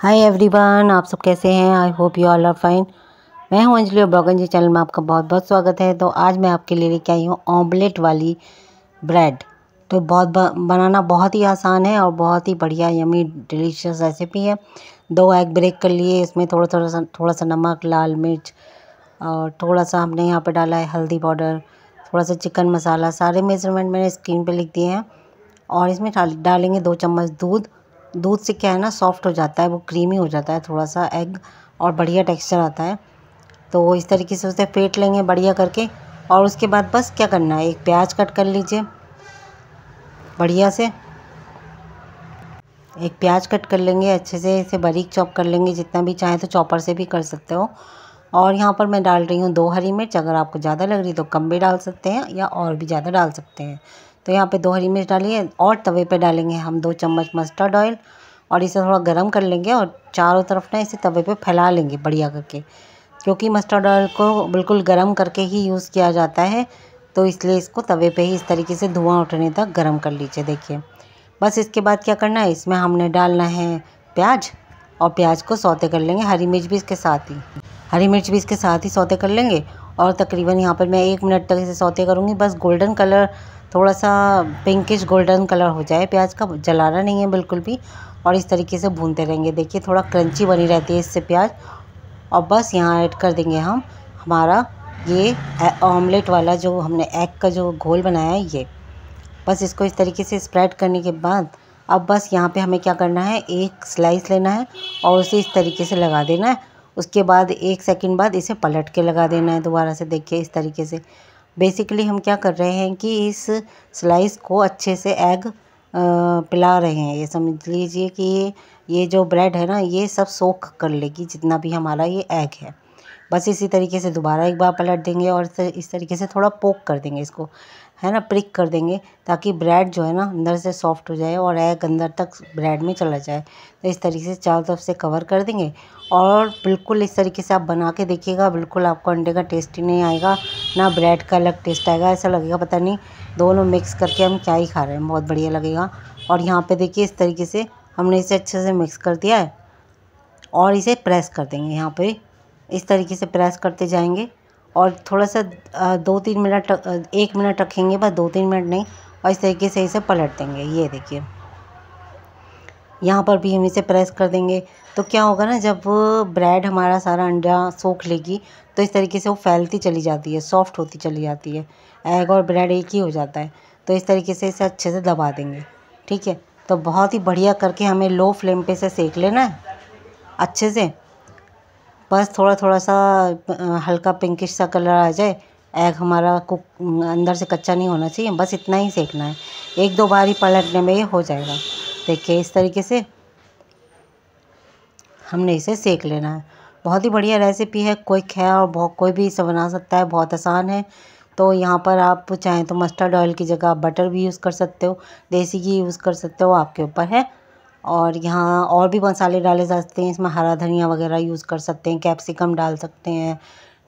hi everyone आप सब कैसे हैं I hope you all are fine मैं हूं अंजलि और ब्लॉगन जी चैनल में आपका बहुत बहुत स्वागत है तो आज मैं आपके लिए लेके आई हूं ऑमलेट वाली ब्रेड तो बहुत बनाना बहुत ही आसान है और बहुत ही बढ़िया यमी डिलीशियस रेसिपी है दो एग ब्रेक कर लिए इसमें थोड़ा थोड़ा सा थोड़ा सा नमक लाल मिर्च और थोड़ा सा हमने यहाँ पर डाला है हल्दी पाउडर थोड़ा सा चिकन मसाला सारे मेजरमेंट मैंने स्क्रीन पर लिख दिए हैं और इसमें डालेंगे दो चम्मच दूध दूध से क्या है ना सॉफ्ट हो जाता है वो क्रीमी हो जाता है थोड़ा सा एग और बढ़िया टेक्सचर आता है तो इस तरीके से उसे फेंट लेंगे बढ़िया करके और उसके बाद बस क्या करना है एक प्याज कट कर लीजिए बढ़िया से एक प्याज कट कर लेंगे अच्छे से इसे बारीक चॉप कर लेंगे जितना भी चाहे तो चॉपर से भी कर सकते हो और यहाँ पर मैं डाल रही हूँ दो हरी मिर्च अगर आपको ज़्यादा लग रही तो कम भी डाल सकते हैं या और भी ज़्यादा डाल सकते हैं तो यहाँ पे दो हरी मिर्च डालिए और तवे पे डालेंगे हम दो चम्मच मस्टर्ड ऑयल और इसे थोड़ा गर्म कर लेंगे और चारों तरफ ना इसे तवे पे फैला लेंगे बढ़िया करके क्योंकि मस्टर्ड ऑयल को बिल्कुल गर्म करके ही यूज़ किया जाता है तो इसलिए इसको तवे पे ही इस तरीके से धुआं उठने तक गर्म कर लीजिए देखिए बस इसके बाद क्या करना है इसमें हमने डालना है प्याज और प्याज को सौते कर लेंगे हरी मिर्च भी इसके साथ ही हरी मिर्च भी इसके साथ ही सौते कर लेंगे और तकरीबन यहाँ पर मैं एक मिनट तक इसे सौते करूँगी बस गोल्डन कलर थोड़ा सा पिंकिश गोल्डन कलर हो जाए प्याज का जलाना नहीं है बिल्कुल भी और इस तरीके से भूनते रहेंगे देखिए थोड़ा क्रंची बनी रहती है इससे प्याज और बस यहाँ ऐड कर देंगे हम हमारा ये ऑमलेट वाला जो हमने एग का जो घोल बनाया है ये बस इसको इस तरीके से स्प्रेड करने के बाद अब बस यहाँ पे हमें क्या करना है एक स्लाइस लेना है और उसे इस तरीके से लगा देना है उसके बाद एक सेकंड बाद इसे पलट के लगा देना है दोबारा से देखिए इस तरीके से बेसिकली हम क्या कर रहे हैं कि इस स्लाइस को अच्छे से एग पिला रहे हैं ये समझ लीजिए कि ये जो ब्रेड है ना ये सब सोख कर लेगी जितना भी हमारा ये एग है बस इसी तरीके से दोबारा एक बार पलट देंगे और इस तरीके से थोड़ा पोक कर देंगे इसको है ना प्रिक कर देंगे ताकि ब्रेड जो है ना अंदर से सॉफ्ट हो जाए और एग अंदर तक ब्रेड में चला जाए तो इस तरीके से चारों तरफ से कवर कर देंगे और बिल्कुल इस तरीके से आप बना के देखिएगा बिल्कुल आपको अंडे का टेस्ट ही नहीं आएगा ना ब्रेड का अलग टेस्ट आएगा ऐसा लगेगा पता नहीं दोनों मिक्स करके हम क्या ही खा रहे हैं बहुत बढ़िया लगेगा और यहाँ पर देखिए इस तरीके से हमने इसे अच्छे से मिक्स कर दिया है और इसे प्रेस कर देंगे यहाँ पर इस तरीके से प्रेस करते जाएंगे और थोड़ा सा दो तीन मिनट एक मिनट रखेंगे बस दो तीन मिनट नहीं और इस तरीके से इसे पलट देंगे ये देखिए यहाँ पर भी हम इसे प्रेस कर देंगे तो क्या होगा ना जब ब्रेड हमारा सारा अंडा सोख लेगी तो इस तरीके से वो फैलती चली जाती है सॉफ्ट होती चली जाती है एग और ब्रेड एक ही हो जाता है तो इस तरीके से इसे अच्छे से दबा देंगे ठीक है तो बहुत ही बढ़िया करके हमें लो फ्लेम पे से सेक लेना है अच्छे से बस थोड़ा थोड़ा सा हल्का पिंकिश सा कलर आ जाए एग हमारा कुक अंदर से कच्चा नहीं होना चाहिए बस इतना ही सेकना है एक दो बार ही पलटने में ये हो जाएगा देखिए इस तरीके से हमने इसे सेक लेना है बहुत ही बढ़िया रेसिपी है क्विक है और बहुत कोई भी इसे बना सकता है बहुत आसान है तो यहाँ पर आप चाहें तो मस्टर्ड ऑयल की जगह आप बटर भी यूज़ कर सकते हो देसी घी यूज़ कर सकते हो आपके ऊपर है और यहाँ और भी मसाले डाले जाते हैं इसमें हरा धनिया वगैरह यूज़ कर सकते हैं कैप्सिकम डाल सकते हैं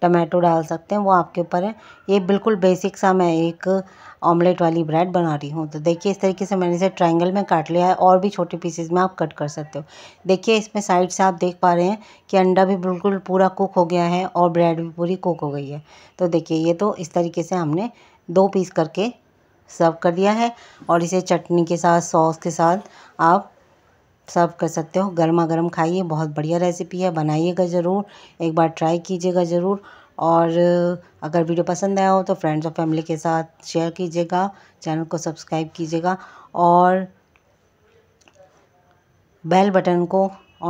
टमाटो डाल सकते हैं वो आपके ऊपर है ये बिल्कुल बेसिक सा मैं एक ऑमलेट वाली ब्रेड बना रही हूँ तो देखिए इस तरीके से मैंने इसे ट्रायंगल में काट लिया है और भी छोटे पीसेस में आप कट कर सकते हो देखिए इसमें साइड से आप देख पा रहे हैं कि अंडा भी बिल्कुल पूरा कुक हो गया है और ब्रेड भी पूरी कुक हो गई है तो देखिए ये तो इस तरीके से हमने दो पीस करके सर्व कर दिया है और इसे चटनी के साथ सॉस के साथ आप सर्व कर सकते हो गर्मा गर्म खाइए बहुत बढ़िया रेसिपी है बनाइएगा ज़रूर एक बार ट्राई कीजिएगा ज़रूर और अगर वीडियो पसंद आया हो तो फ्रेंड्स और फैमिली के साथ शेयर कीजिएगा चैनल को सब्सक्राइब कीजिएगा और बेल बटन को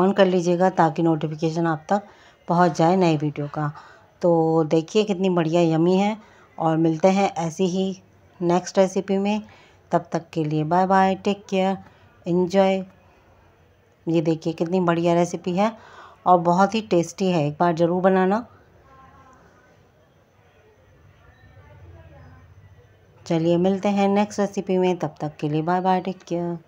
ऑन कर लीजिएगा ताकि नोटिफिकेशन आप तक पहुंच जाए नए वीडियो का तो देखिए कितनी बढ़िया यमी है और मिलते हैं ऐसी ही नेक्स्ट रेसिपी में तब तक के लिए bye bye take care enjoy ये देखिए कितनी बढ़िया रेसिपी है और बहुत ही टेस्टी है एक बार ज़रूर बनाना चलिए मिलते हैं नेक्स्ट रेसिपी में तब तक के लिए बाय बाय टेक केयर